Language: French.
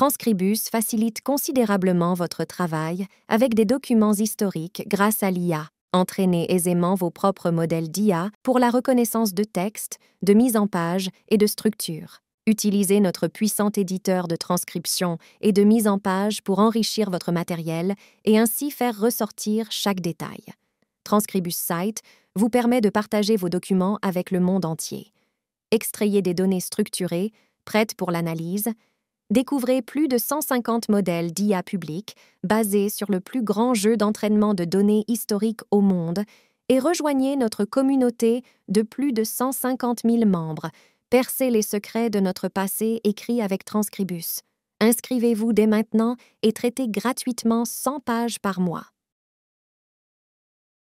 Transcribus facilite considérablement votre travail avec des documents historiques grâce à l'IA. Entraînez aisément vos propres modèles d'IA pour la reconnaissance de texte, de mise en page et de structure. Utilisez notre puissant éditeur de transcription et de mise en page pour enrichir votre matériel et ainsi faire ressortir chaque détail. Transcribus Site vous permet de partager vos documents avec le monde entier. Extrayez des données structurées, prêtes pour l'analyse, Découvrez plus de 150 modèles d'IA publics basés sur le plus grand jeu d'entraînement de données historiques au monde et rejoignez notre communauté de plus de 150 000 membres. Percez les secrets de notre passé écrit avec Transcribus. Inscrivez-vous dès maintenant et traitez gratuitement 100 pages par mois.